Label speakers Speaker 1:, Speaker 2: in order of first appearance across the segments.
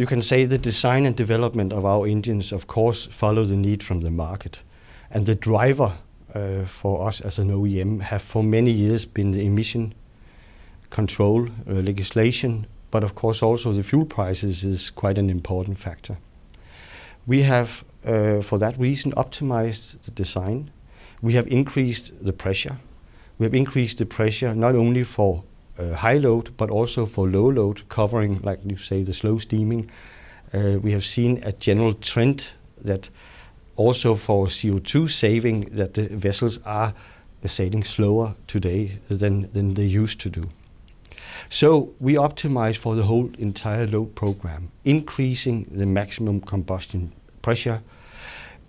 Speaker 1: you can say the design and development of our engines, of course, follow the need from the market. And the driver uh, for us as an OEM have for many years been the emission control uh, legislation, but of course also the fuel prices is quite an important factor. We have, uh, for that reason, optimized the design. We have increased the pressure. We have increased the pressure not only for uh, high load, but also for low load, covering, like you say, the slow steaming, uh, we have seen a general trend that also for CO2 saving, that the vessels are sailing slower today than, than they used to do. So we optimize for the whole entire load program, increasing the maximum combustion pressure.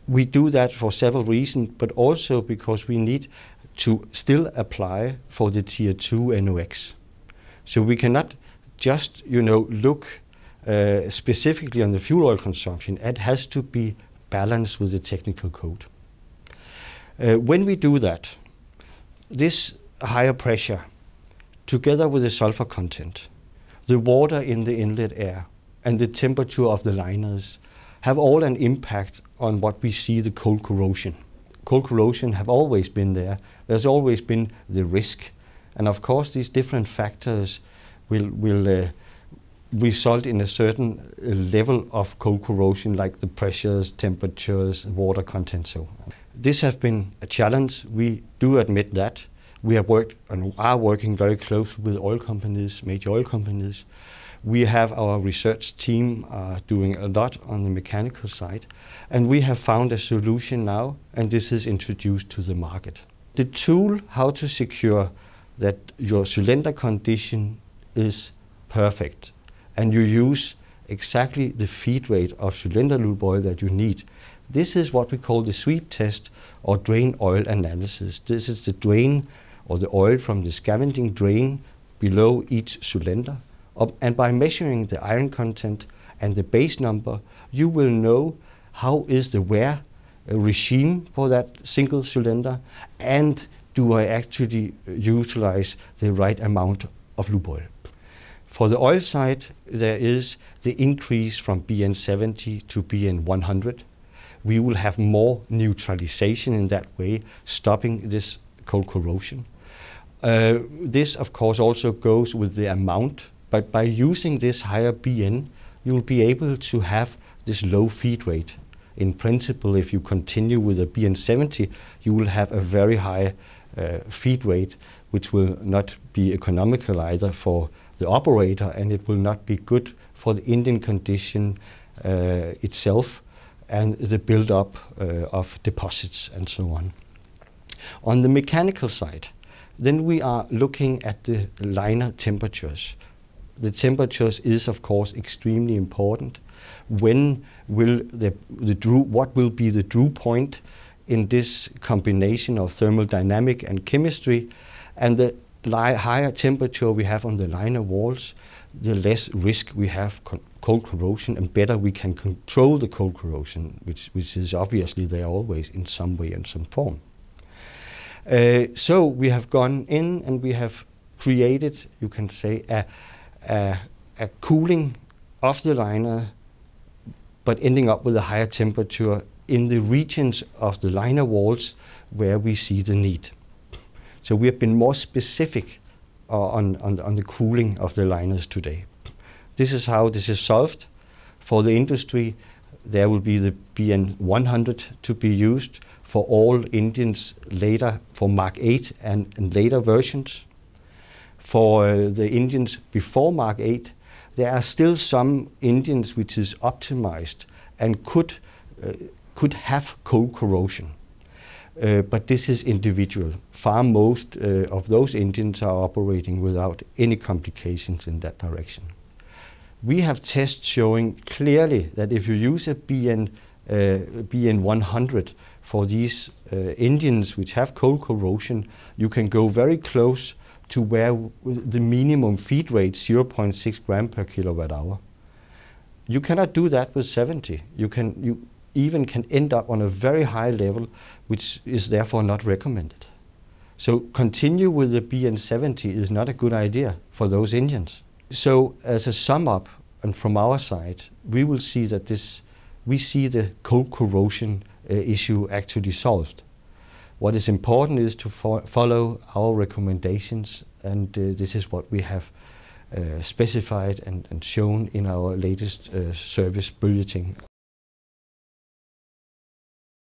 Speaker 1: We do that for several reasons, but also because we need to still apply for the tier 2 NOx. So we cannot just, you know, look uh, specifically on the fuel oil consumption. It has to be balanced with the technical code. Uh, when we do that, this higher pressure, together with the sulfur content, the water in the inlet air, and the temperature of the liners, have all an impact on what we see the coal corrosion. Coal corrosion have always been there. There's always been the risk and of course, these different factors will, will uh, result in a certain uh, level of cold corrosion, like the pressures, temperatures, water content, so This has been a challenge. We do admit that. We have worked and are working very close with oil companies, major oil companies. We have our research team uh, doing a lot on the mechanical side, and we have found a solution now, and this is introduced to the market. The tool how to secure that your cylinder condition is perfect and you use exactly the feed rate of cylinder lube oil that you need. This is what we call the sweep test or drain oil analysis. This is the drain or the oil from the scavenging drain below each cylinder. and by measuring the iron content and the base number, you will know how is the wear uh, regime for that single cylinder and do I actually uh, utilize the right amount of lube oil? For the oil side, there is the increase from BN70 to BN100. We will have more neutralization in that way, stopping this coal corrosion. Uh, this, of course, also goes with the amount, but by using this higher BN, you'll be able to have this low feed rate in principle, if you continue with a BN70, you will have a very high uh, feed rate, which will not be economical either for the operator, and it will not be good for the Indian condition uh, itself and the build-up uh, of deposits and so on. On the mechanical side, then we are looking at the liner temperatures. The temperatures is, of course, extremely important when will the, the drew, what will be the drew point in this combination of thermodynamic and chemistry? And the higher temperature we have on the liner walls, the less risk we have cold corrosion and better we can control the cold corrosion, which, which is obviously there always in some way and some form. Uh, so we have gone in and we have created, you can say, a, a, a cooling of the liner but ending up with a higher temperature in the regions of the liner walls where we see the need. So we have been more specific uh, on, on, on the cooling of the liners today. This is how this is solved. For the industry, there will be the BN100 to be used for all engines later, for Mark 8 and, and later versions. For uh, the engines before Mark 8, there are still some engines which is optimized and could, uh, could have cold corrosion. Uh, but this is individual. Far most uh, of those engines are operating without any complications in that direction. We have tests showing clearly that if you use a BN, uh, BN100 for these engines uh, which have cold corrosion, you can go very close to where the minimum feed rate 0.6 gram per kilowatt hour. You cannot do that with 70. You can you even can end up on a very high level, which is therefore not recommended. So continue with the BN70 is not a good idea for those engines. So as a sum up, and from our side, we will see that this, we see the cold corrosion uh, issue actually solved. What is important is to fo follow our recommendations, and uh, this is what we have uh, specified and, and, shown in our latest uh, service bulletin.